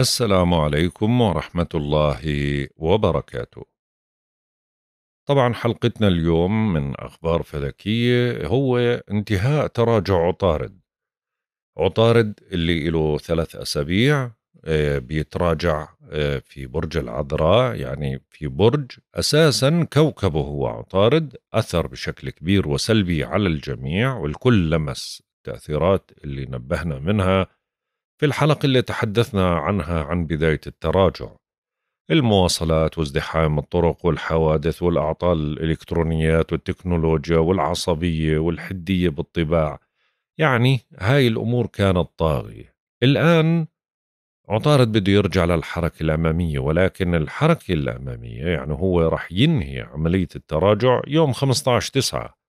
السلام عليكم ورحمة الله وبركاته. طبعا حلقتنا اليوم من أخبار فلكية هو انتهاء تراجع عطارد. عطارد اللي له ثلاث أسابيع آه، بيتراجع آه، في برج العذراء يعني في برج أساسا كوكبه هو عطارد أثر بشكل كبير وسلبي على الجميع والكل لمس التأثيرات اللي نبهنا منها في الحلقة اللي تحدثنا عنها عن بداية التراجع المواصلات وازدحام الطرق والحوادث والأعطال الإلكترونيات والتكنولوجيا والعصبية والحدية بالطباع يعني هاي الأمور كانت طاغية الآن عطارد بده يرجع للحركة الأمامية ولكن الحركة الأمامية يعني هو رح ينهي عملية التراجع يوم 15 تسعة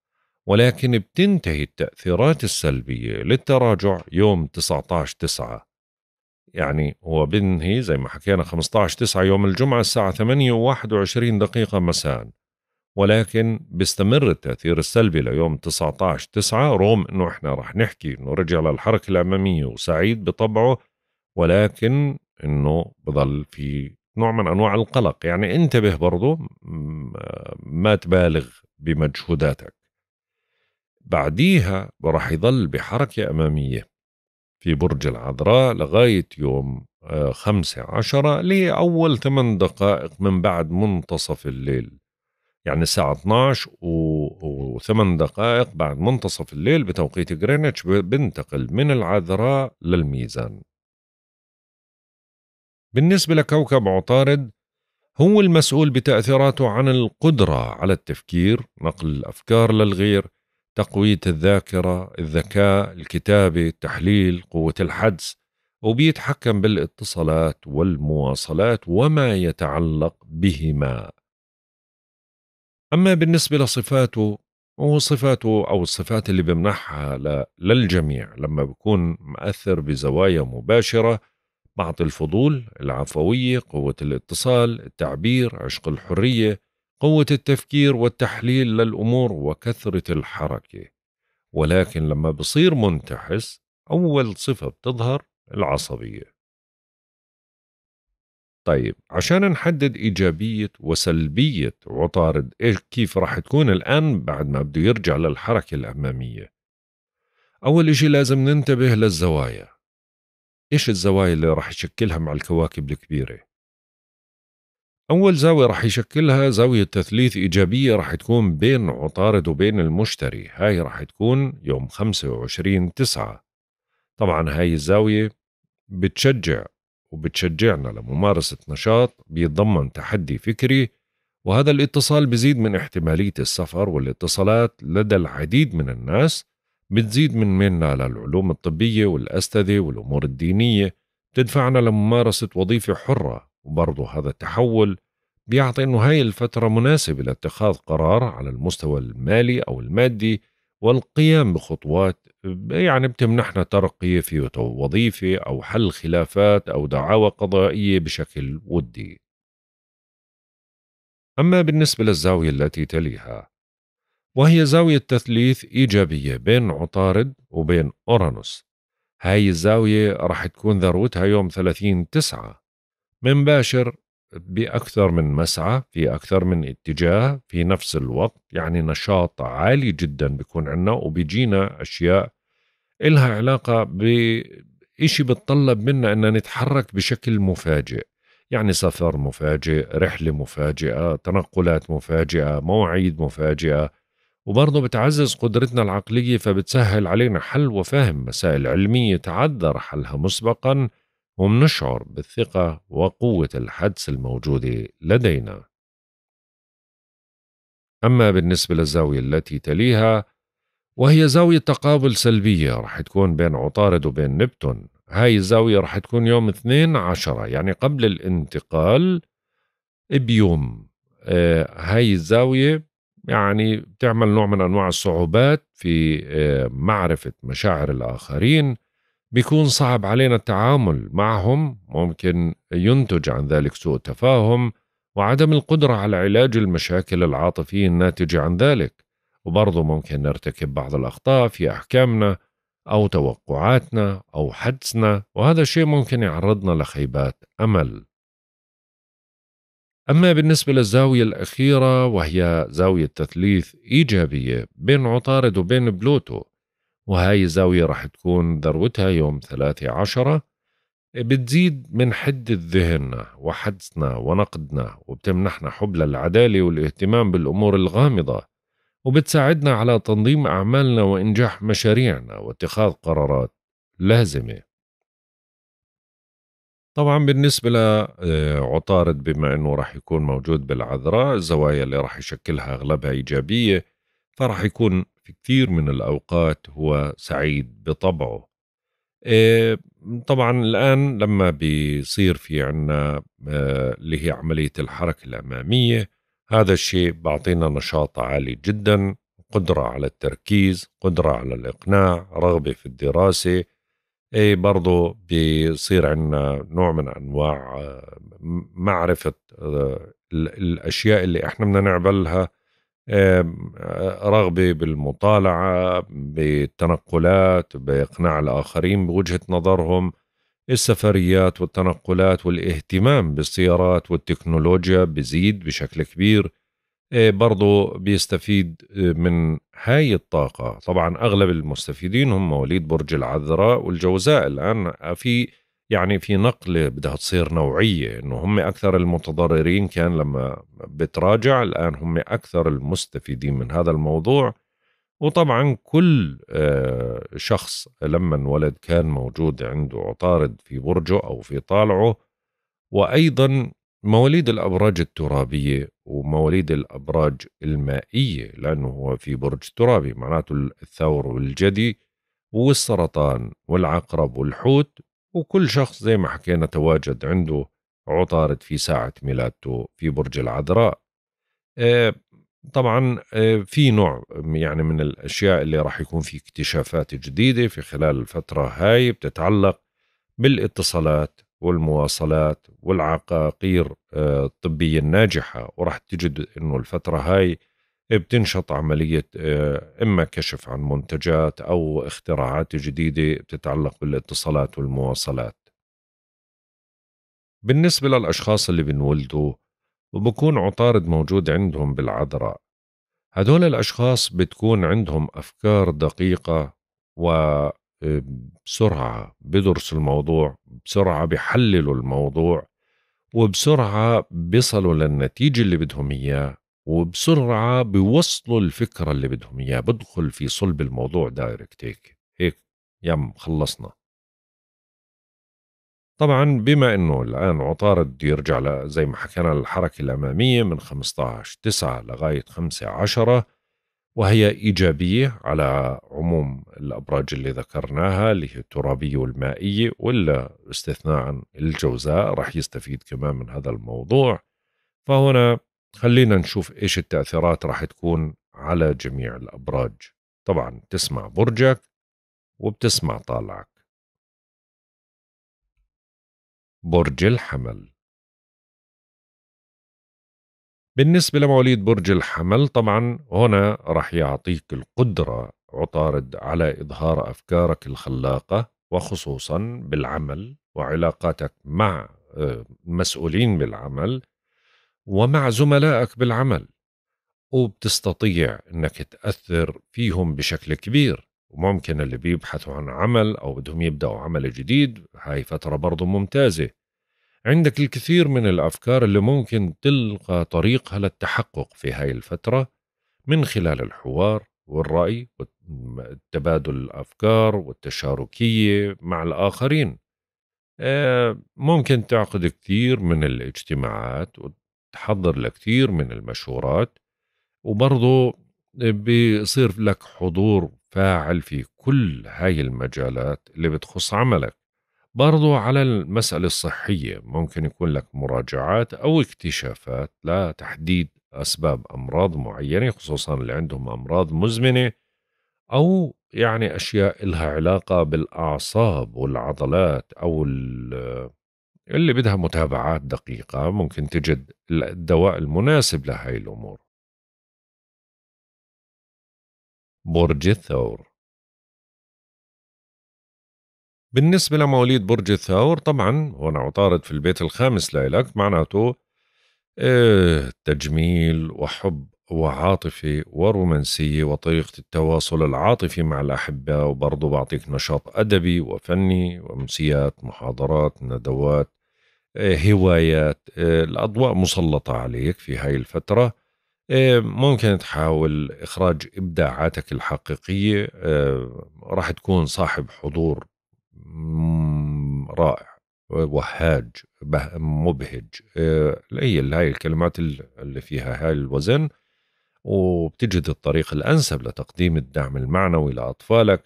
ولكن بتنتهي التأثيرات السلبية للتراجع يوم 19 9 يعني هو بنهي زي ما حكينا 15 9 يوم الجمعة الساعة 8 و21 دقيقة مساء ولكن بيستمر التأثير السلبي ليوم 19 9 رغم انه احنا رح نحكي انه رجع للحركة الأمامية وسعيد بطبعه ولكن انه بضل في نوع من انواع القلق يعني انتبه برضو آه، ما تبالغ بمجهوداتك بعديها راح يضل بحركة أمامية في برج العذراء لغاية يوم آه، خمسة عشرة لأول ثمان دقائق من بعد منتصف الليل يعني الساعة 12 و... 8 دقائق بعد منتصف الليل بتوقيت جرينتش بنتقل من العذراء للميزان بالنسبة لكوكب عطارد هو المسؤول بتأثيراته عن القدرة على التفكير نقل الأفكار للغير تقويه الذاكره، الذكاء، الكتابه، التحليل، قوه الحدس، وبيتحكم بالاتصالات والمواصلات وما يتعلق بهما. أما بالنسبة لصفاته هو صفاته أو الصفات اللي بمنحها للجميع لما بكون مأثر بزوايا مباشرة بعض الفضول، العفوية، قوة الاتصال، التعبير، عشق الحرية، قوة التفكير والتحليل للأمور وكثرة الحركة ولكن لما بصير منتحس أول صفة بتظهر العصبية طيب عشان نحدد إيجابية وسلبية عطارد إيش كيف راح تكون الآن بعد ما بده يرجع للحركة الأمامية أول إشي لازم ننتبه للزوايا إيش الزوايا اللي راح يشكلها مع الكواكب الكبيرة أول زاوية رح يشكلها زاوية تثليث إيجابية رح تكون بين عطارد وبين المشتري هاي رح تكون يوم 25 تسعة طبعا هاي الزاوية بتشجع وبتشجعنا لممارسة نشاط بيتضمن تحدي فكري وهذا الاتصال بزيد من احتمالية السفر والاتصالات لدى العديد من الناس بتزيد من منا للعلوم الطبية والأستاذة والأمور الدينية تدفعنا لممارسة وظيفة حرة وبرضه هذا التحول بيعطي أنه هاي الفترة مناسبة لاتخاذ قرار على المستوى المالي أو المادي والقيام بخطوات يعني بتمنحنا ترقية في وظيفة أو حل خلافات أو دعاوى قضائية بشكل ودي أما بالنسبة للزاوية التي تليها وهي زاوية تثليث إيجابية بين عطارد وبين أورانوس هاي الزاوية رح تكون ذروتها يوم 30 تسعة بنباشر بأكثر من مسعى في أكثر من اتجاه في نفس الوقت يعني نشاط عالي جدا بيكون عندنا وبيجينا أشياء إلها علاقة بإشي بتطلب منا أن نتحرك بشكل مفاجئ يعني سفر مفاجئ رحلة مفاجئة تنقلات مفاجئة مواعيد مفاجئة وبرضه بتعزز قدرتنا العقلية فبتسهل علينا حل وفهم مسائل علمية تعذر حلها مسبقاً ومنشعر بالثقة وقوة الحدس الموجودة لدينا أما بالنسبة للزاوية التي تليها وهي زاوية تقابل سلبية رح تكون بين عطارد وبين نبتون هاي الزاوية رح تكون يوم 12 يعني قبل الانتقال بيوم آه، هاي الزاوية يعني بتعمل نوع من أنواع الصعوبات في آه، معرفة مشاعر الآخرين بيكون صعب علينا التعامل معهم ممكن ينتج عن ذلك سوء تفاهم وعدم القدرة على علاج المشاكل العاطفية الناتجة عن ذلك وبرضه ممكن نرتكب بعض الأخطاء في أحكامنا أو توقعاتنا أو حدسنا وهذا الشيء ممكن يعرضنا لخيبات أمل أما بالنسبة للزاوية الأخيرة وهي زاوية تثليث إيجابية بين عطارد وبين بلوتو وهاي الزاوية رح تكون ذروتها يوم ثلاثة عشرة بتزيد من حدة ذهننا وحدسنا ونقدنا وبتمنحنا حب للعدالة والاهتمام بالأمور الغامضة وبتساعدنا على تنظيم أعمالنا وإنجاح مشاريعنا واتخاذ قرارات لازمة طبعا بالنسبة لعطارد آه، بما أنه راح يكون موجود بالعذراء الزوايا اللي راح يشكلها أغلبها إيجابية فراح يكون في كثير من الأوقات هو سعيد بطبعه آه، طبعا الآن لما بيصير في عنا آه، اللي هي عملية الحركة الأمامية هذا الشيء بعطينا نشاط عالي جدا قدرة على التركيز قدرة على الإقناع رغبة في الدراسة اي آه، برضه بيصير عندنا نوع من انواع معرفه الاشياء اللي احنا بدنا نعملها آه، رغبه بالمطالعه بالتنقلات باقناع الاخرين بوجهه نظرهم السفريات والتنقلات والاهتمام بالسيارات والتكنولوجيا بزيد بشكل كبير آه، برضو بيستفيد آه، من هاي الطاقة طبعا أغلب المستفيدين هم مواليد برج العذراء والجوزاء الآن في يعني في نقلة بدها تصير نوعية إنه هم أكثر المتضررين كان لما بتراجع الآن هم أكثر المستفيدين من هذا الموضوع وطبعا كل آه، شخص لما انولد كان موجود عنده عطارد في برجه أو في طالعه وأيضا مواليد الأبراج الترابية ومواليد الأبراج المائية لأنه هو في برج ترابي معناته الثور والجدي والسرطان والعقرب والحوت وكل شخص زي ما حكينا تواجد عنده عطارد في ساعة ميلادته في برج العذراء آه، طبعا آه، في نوع يعني من الأشياء اللي راح يكون في اكتشافات جديدة في خلال الفترة هاي بتتعلق بالاتصالات والمواصلات والعقاقير آه، الطبية الناجحة وراح تجد أنه الفترة هاي بتنشط عملية آه، إما كشف عن منتجات أو اختراعات جديدة بتتعلق بالاتصالات والمواصلات بالنسبة للأشخاص اللي بنولدوا وبكون عطارد موجود عندهم بالعذراء هدول الأشخاص بتكون عندهم أفكار دقيقة وبسرعة آه، بدرسوا الموضوع بسرعة بحللوا الموضوع وبسرعة بيصلوا للنتيجة اللي بدهم إياه وبسرعة بيوصلوا الفكرة اللي بدهم إياه بدخل في صلب الموضوع دايركت هيك هيك يم خلصنا طبعا بما انه الان عطارد بده يرجع زي ما حكينا للحركه الاماميه من 15 9 لغايه 5 10 وهي ايجابيه على عموم الابراج اللي ذكرناها اللي هي الترابيه والمائيه ولا استثناء الجوزاء راح يستفيد كمان من هذا الموضوع فهنا خلينا نشوف ايش التأثيرات راح تكون على جميع الأبراج طبعا بتسمع برجك وبتسمع طالعك برج الحمل بالنسبة لمواليد برج الحمل طبعا هنا راح يعطيك القدرة عطارد على إظهار أفكارك الخلاقة وخصوصا بالعمل وعلاقاتك مع آه، مسؤولين بالعمل ومع زملائك بالعمل وبتستطيع انك تاثر فيهم بشكل كبير وممكن اللي بيبحثوا عن عمل او بدهم يبداوا عمل جديد هاي فتره برضه ممتازه عندك الكثير من الافكار اللي ممكن تلقى طريقها للتحقق في هاي الفتره من خلال الحوار والراي وتبادل الافكار والتشاركيه مع الاخرين آه، ممكن تعقد كثير من الاجتماعات بتحضر لكتير من المشورات وبرضه بيصير لك حضور فاعل في كل هاي المجالات اللي بتخص عملك برضو على المسألة الصحية ممكن يكون لك مراجعات أو اكتشافات لتحديد أسباب أمراض معينة خصوصا اللي عندهم أمراض مزمنة أو يعني أشياء لها علاقة بالأعصاب والعضلات أو اللي بدها متابعات دقيقة ممكن تجد الدواء المناسب لهاي الأمور برج الثور بالنسبة لمواليد برج الثور طبعا وانا عطارد في البيت الخامس لإلك معناته اه تجميل وحب وعاطفة ورومانسية وطريقة التواصل العاطفي مع الأحبة وبرضه بعطيك نشاط أدبي وفني وأمسيات محاضرات ندوات هوايات آه، الأضواء مسلطة عليك في هاي الفترة آه، ممكن تحاول إخراج إبداعاتك الحقيقية آه، راح تكون صاحب حضور رائع وهاج مبهج هي هاي الكلمات اللي فيها هاي الوزن وبتجد الطريق الأنسب لتقديم الدعم المعنوي لأطفالك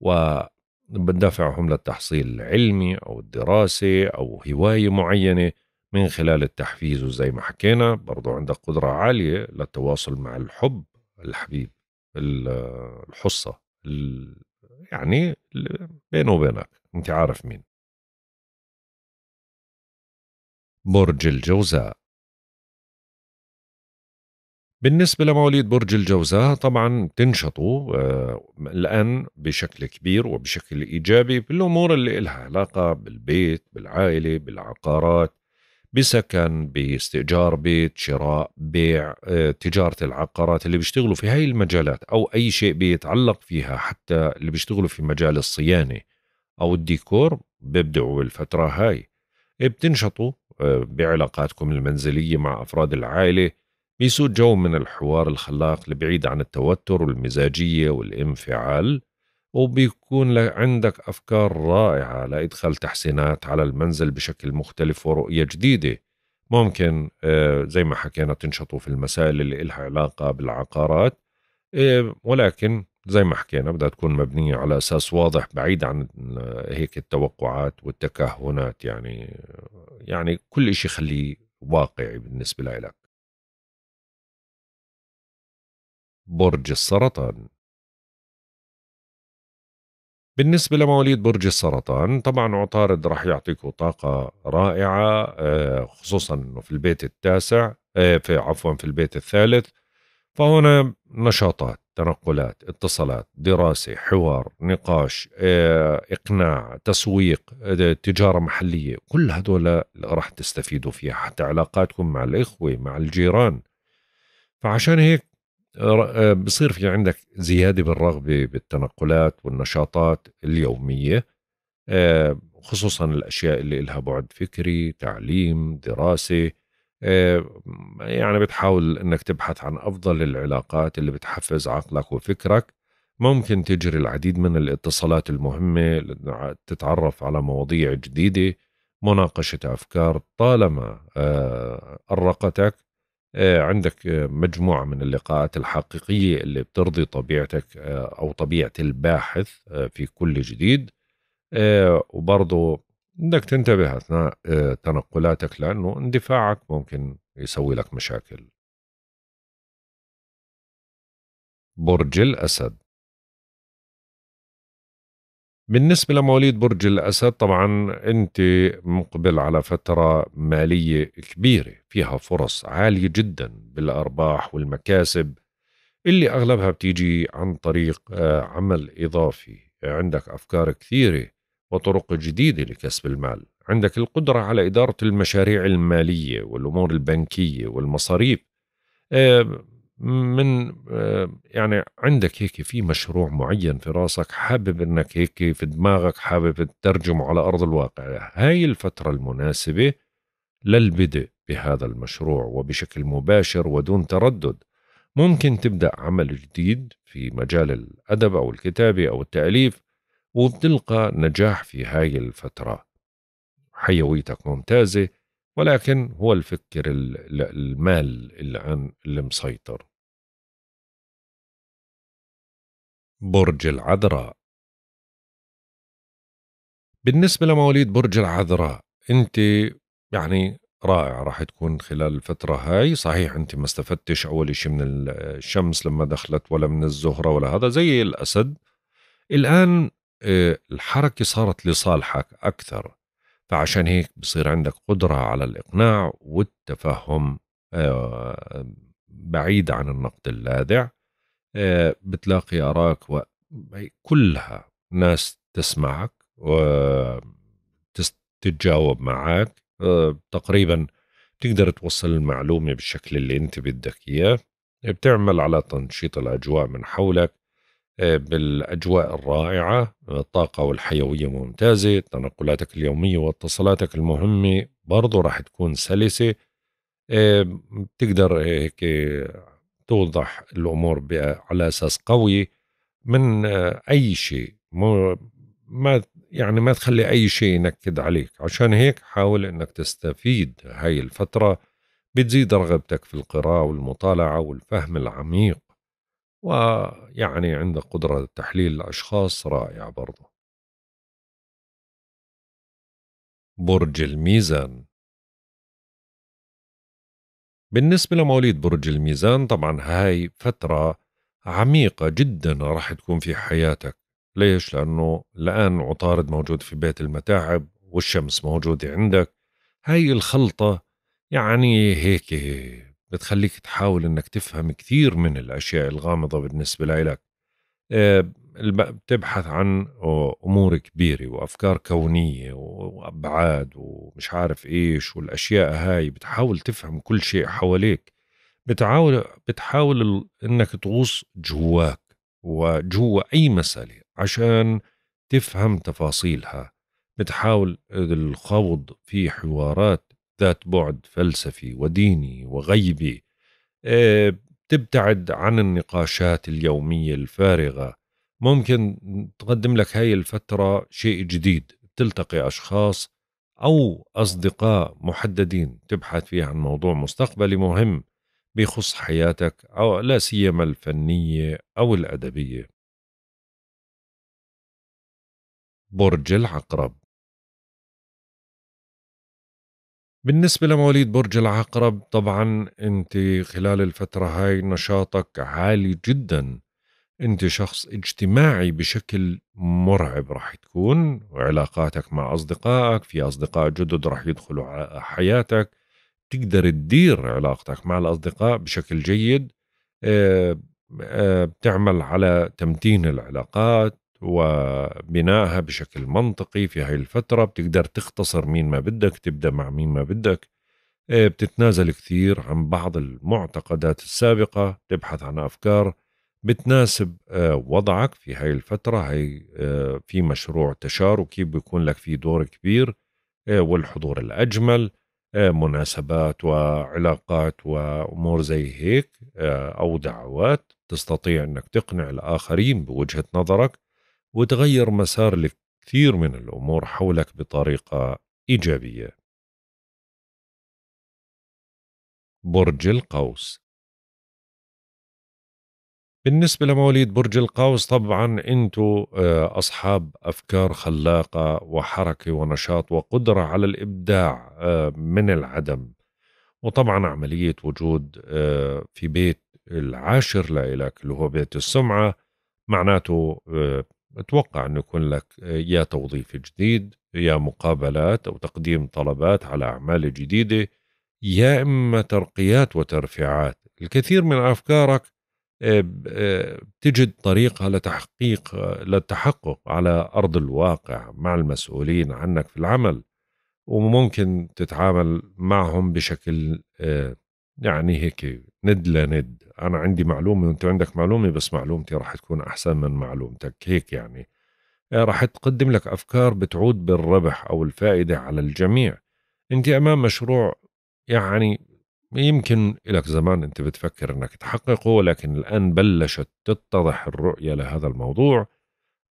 و بندفعهم للتحصيل العلمي أو الدراسة أو هواية معينة من خلال التحفيز وزي ما حكينا برضو عندك قدرة عالية للتواصل مع الحب الحبيب الحصة يعني بينه وبينك انت عارف مين برج الجوزاء بالنسبة لمواليد برج الجوزاء طبعا تنشطوا آه، الآن بشكل كبير وبشكل إيجابي بالأمور اللي إلها علاقة بالبيت بالعائلة بالعقارات بسكن باستئجار بيت شراء بيع آه، تجارة العقارات اللي بيشتغلوا في هاي المجالات أو أي شيء بيتعلق فيها حتى اللي بيشتغلوا في مجال الصيانة أو الديكور بيبدعوا الفترة هاي بتنشطوا آه، بعلاقاتكم المنزلية مع أفراد العائلة بيسود جو من الحوار الخلاق البعيد عن التوتر والمزاجية والانفعال وبيكون عندك أفكار رائعة لإدخال تحسينات على المنزل بشكل مختلف ورؤية جديدة ممكن آه، زي ما حكينا تنشطوا في المسائل اللي إلها علاقة بالعقارات آه، ولكن زي ما حكينا بدها تكون مبنية على أساس واضح بعيد عن آه، هيك التوقعات والتكهنات يعني يعني كل إشي خليه واقعي بالنسبة لك برج السرطان بالنسبة لمواليد برج السرطان طبعا عطارد راح يعطيكم طاقة رائعة آه، خصوصا انه في البيت التاسع آه، في عفوا في البيت الثالث فهنا نشاطات تنقلات اتصالات دراسة حوار نقاش آه، إقناع تسويق تجارة محلية كل هدول راح تستفيدوا فيها حتى علاقاتكم مع الإخوة مع الجيران فعشان هيك آه، بصير في عندك زيادة بالرغبة بالتنقلات والنشاطات اليومية آه، خصوصا الأشياء اللي إلها بعد فكري تعليم دراسة آه، يعني بتحاول أنك تبحث عن أفضل العلاقات اللي بتحفز عقلك وفكرك ممكن تجري العديد من الاتصالات المهمة تتعرف على مواضيع جديدة مناقشة أفكار طالما أرقتك آه، عندك مجموعة من اللقاءات الحقيقية اللي بترضي طبيعتك آه، أو طبيعة الباحث آه، في كل جديد وبرضه بدك تنتبه أثناء تنقلاتك لأنه اندفاعك ممكن يسوي لك مشاكل برج الأسد بالنسبة لمواليد برج الأسد طبعا أنت مقبل على فترة مالية كبيرة فيها فرص عالية جدا بالأرباح والمكاسب اللي أغلبها بتيجي عن طريق آه، عمل إضافي عندك أفكار كثيرة وطرق جديدة لكسب المال عندك القدرة على إدارة المشاريع المالية والأمور البنكية والمصاريف آه، من آه، يعني عندك هيك في مشروع معين في راسك حابب انك هيك في دماغك حابب تترجمه على ارض الواقع هاي الفتره المناسبه للبدء بهذا المشروع وبشكل مباشر ودون تردد ممكن تبدا عمل جديد في مجال الادب او الكتابه او التاليف وبتلقى نجاح في هاي الفتره حيويتك ممتازه ولكن هو الفكر المال اللي, اللي مسيطر برج العذراء بالنسبة لمواليد برج العذراء أنت يعني رائع راح تكون خلال الفترة هاي صحيح أنت ما استفدتش أول شيء من الشمس لما دخلت ولا من الزهرة ولا هذا زي الأسد الآن آه، الحركة صارت لصالحك أكثر فعشان هيك بصير عندك قدرة على الإقناع والتفهم آه، بعيد عن النقد اللاذع بتلاقي اراك و... يعني كلها ناس تسمعك وتتجاوب معك آه، تقريبا بتقدر توصل المعلومة بالشكل اللي انت بدك اياه بتعمل على تنشيط الاجواء من حولك آه، بالاجواء الرائعة الطاقة والحيوية ممتازة تنقلاتك اليومية واتصالاتك المهمة برضو راح تكون سلسة آه، بتقدر هيك توضح الامور على اساس قوي من آه، اي شيء مو ما يعني ما تخلي اي شيء ينكد عليك عشان هيك حاول انك تستفيد هاي الفتره بتزيد رغبتك في القراءه والمطالعه والفهم العميق ويعني عندك قدره تحليل الاشخاص رائعه برضه برج الميزان بالنسبة لمواليد برج الميزان طبعا هاي فترة عميقة جدا راح تكون في حياتك ليش؟ لأنه الآن عطارد موجود في بيت المتاعب والشمس موجودة عندك هاي الخلطة يعني هيك بتخليك تحاول انك تفهم كثير من الاشياء الغامضه بالنسبه لك آه، بتبحث عن امور كبيره وافكار كونيه وابعاد ومش عارف ايش والاشياء هاي بتحاول تفهم كل شيء حواليك بتحاول بتحاول انك تغوص جواك وجوا اي مساله عشان تفهم تفاصيلها بتحاول الخوض في حوارات ذات بعد فلسفي وديني وغيبي بتبتعد عن النقاشات اليوميه الفارغه ممكن تقدم لك هاي الفترة شيء جديد تلتقي أشخاص أو أصدقاء محددين تبحث فيه عن موضوع مستقبلي مهم بيخص حياتك أو لا سيما الفنية أو الأدبية برج العقرب بالنسبة لمواليد برج العقرب طبعا أنت خلال الفترة هاي نشاطك عالي جدا انت شخص اجتماعي بشكل مرعب راح تكون وعلاقاتك مع اصدقائك في اصدقاء جدد راح يدخلوا على حياتك تقدر تدير علاقتك مع الاصدقاء بشكل جيد آه، آه، بتعمل على تمتين العلاقات وبنائها بشكل منطقي في هاي الفترة بتقدر تختصر مين ما بدك تبدأ مع مين ما بدك آه، بتتنازل كثير عن بعض المعتقدات السابقة تبحث عن أفكار بتناسب آه، وضعك في هاي الفترة هاي آه، في مشروع تشاركي بيكون لك فيه دور كبير آه، والحضور الأجمل مناسبات وعلاقات وأمور زي هيك أو دعوات تستطيع أنك تقنع الآخرين بوجهة نظرك وتغير مسار لكثير من الأمور حولك بطريقة إيجابية برج القوس بالنسبة لمواليد برج القوس طبعا انتم آه، اصحاب افكار خلاقة وحركة ونشاط وقدرة على الابداع آه، من العدم وطبعا عملية وجود آه، في بيت العاشر لإلك اللي هو بيت السمعة معناته اتوقع انه يكون لك يا توظيف جديد يا مقابلات او تقديم طلبات على اعمال جديده يا اما ترقيات وترفيعات الكثير من افكارك آه، آه، تجد طريقها لتحقيق آه، للتحقق على ارض الواقع مع المسؤولين عنك في العمل وممكن تتعامل معهم بشكل يعني هيك ند لند انا عندي معلومه وانت عندك معلومه بس معلومتي راح تكون احسن من معلومتك هيك يعني راح تقدم لك افكار بتعود بالربح او الفائده على الجميع انت امام مشروع يعني يمكن لك زمان أنت بتفكر أنك تحققه لكن الآن بلشت تتضح الرؤية لهذا الموضوع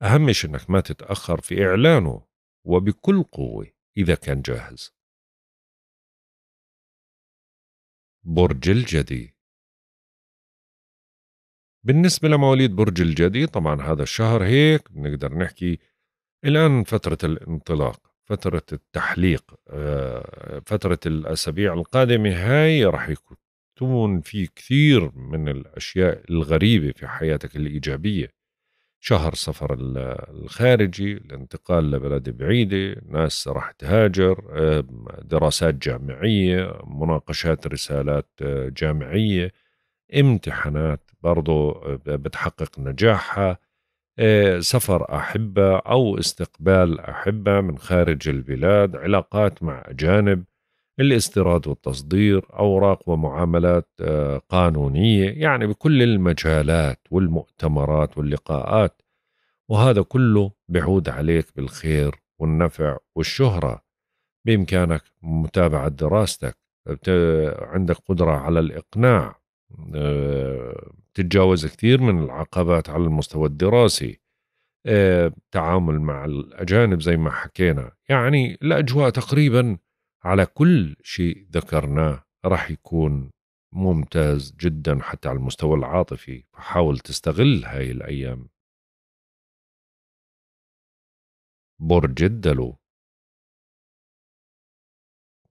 أهم شيء أنك ما تتأخر في إعلانه وبكل قوة إذا كان جاهز برج الجدي بالنسبة لمواليد برج الجدي طبعا هذا الشهر هيك نقدر نحكي الآن فترة الانطلاق فترة التحليق آه، فترة الأسابيع القادمة هاي رح يكون في كثير من الأشياء الغريبة في حياتك الإيجابية شهر سفر الخارجي الانتقال لبلد بعيدة ناس راح تهاجر آه، دراسات جامعية مناقشات رسالات آه، جامعية امتحانات برضو بتحقق نجاحها آه، سفر أحبة أو استقبال أحبة من خارج البلاد علاقات مع أجانب الاستيراد والتصدير أوراق ومعاملات آه، قانونية يعني بكل المجالات والمؤتمرات واللقاءات وهذا كله بعود عليك بالخير والنفع والشهرة بإمكانك متابعة دراستك عندك قدرة على الإقناع آه، تتجاوز كثير من العقبات على المستوى الدراسي آه، التعامل مع الأجانب زي ما حكينا يعني الأجواء تقريبا على كل شيء ذكرناه راح يكون ممتاز جدا حتى على المستوى العاطفي فحاول تستغل هاي الأيام برج الدلو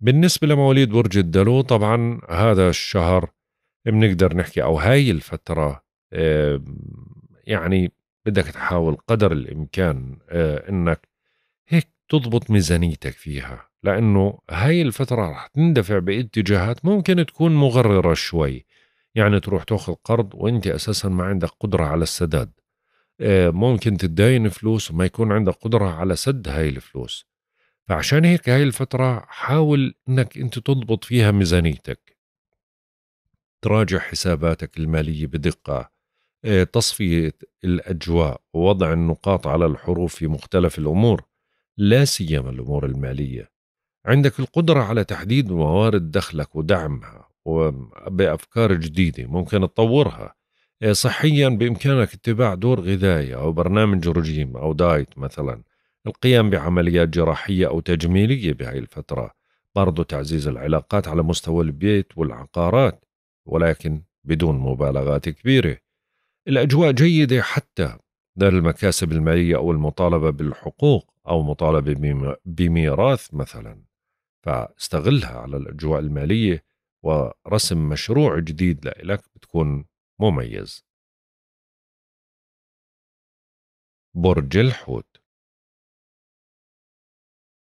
بالنسبة لمواليد برج الدلو طبعا هذا الشهر بنقدر نحكي او هاي الفتره يعني بدك تحاول قدر الامكان آه، انك هيك تضبط ميزانيتك فيها لانه هاي الفتره رح تندفع باتجاهات ممكن تكون مغرره شوي يعني تروح تاخذ قرض وانت اساسا ما عندك قدره على السداد آه، ممكن تداين فلوس وما يكون عندك قدره على سد هاي الفلوس فعشان هيك هاي الفتره حاول انك انت تضبط فيها ميزانيتك تراجع حساباتك الماليه بدقه إيه، تصفيه الاجواء ووضع النقاط على الحروف في مختلف الامور لا سيما الامور الماليه عندك القدره على تحديد موارد دخلك ودعمها بافكار جديده ممكن تطورها إيه، صحيا بامكانك اتباع دور غذائي او برنامج رجيم او دايت مثلا القيام بعمليات جراحيه او تجميليه بهذه الفتره برضو تعزيز العلاقات على مستوى البيت والعقارات ولكن بدون مبالغات كبيرة الأجواء جيدة حتى دار المكاسب المالية أو المطالبة بالحقوق أو مطالبة بميراث مثلا فاستغلها على الأجواء المالية ورسم مشروع جديد لإلك بتكون مميز برج الحوت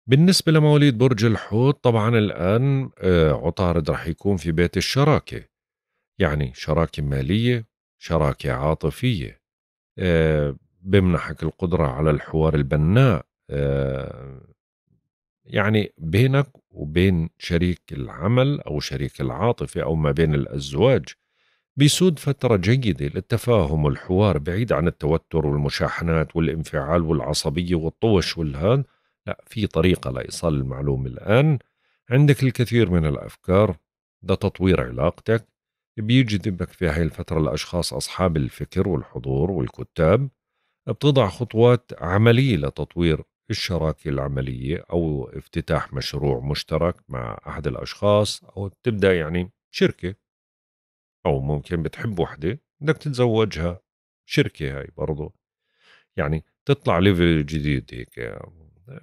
بالنسبة لمواليد برج الحوت طبعا الآن آه، عطارد رح يكون في بيت الشراكة يعني شراكة مالية شراكة عاطفية آه، بمنحك القدرة على الحوار البناء آه، يعني بينك وبين شريك العمل أو شريك العاطفة أو ما بين الأزواج بيسود فترة جيدة للتفاهم والحوار بعيد عن التوتر والمشاحنات والانفعال والعصبية والطوش والهان لا في طريقة لإيصال المعلومة الآن عندك الكثير من الأفكار ده تطوير علاقتك بيجذبك في هاي الفترة لأشخاص أصحاب الفكر والحضور والكتاب بتضع خطوات عملية لتطوير الشراكة العملية أو افتتاح مشروع مشترك مع أحد الأشخاص أو تبدأ يعني شركة أو ممكن بتحب وحدة بدك تتزوجها شركة هاي برضو يعني تطلع ليفل جديد هيك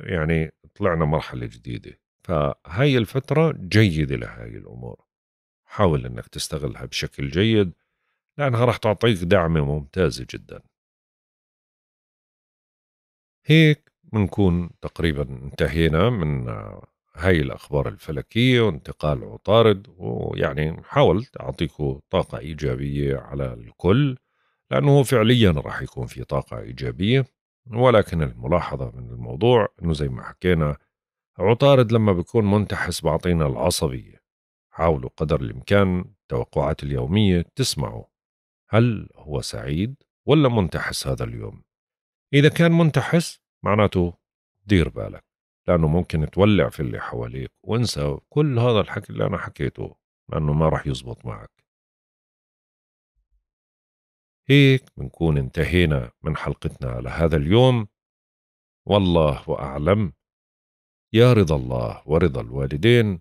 يعني طلعنا مرحلة جديدة فهاي الفترة جيدة لهاي الأمور حاول أنك تستغلها بشكل جيد لأنها راح تعطيك دعمة ممتازة جدا هيك بنكون تقريبا انتهينا من هاي الأخبار الفلكية وانتقال عطارد ويعني حاولت أعطيكم طاقة إيجابية على الكل لأنه فعليا راح يكون في طاقة إيجابية ولكن الملاحظة من الموضوع أنه زي ما حكينا عطارد لما بيكون منتحس بعطينا العصبية حاولوا قدر الإمكان توقعات اليومية تسمعوا هل هو سعيد ولا منتحس هذا اليوم إذا كان منتحس معناته دير بالك لأنه ممكن تولع في اللي حواليك وانسى كل هذا الحكي اللي أنا حكيته لأنه ما رح يزبط معك هيك بنكون انتهينا من حلقتنا على هذا اليوم والله وأعلم يا رضا الله ورضا الوالدين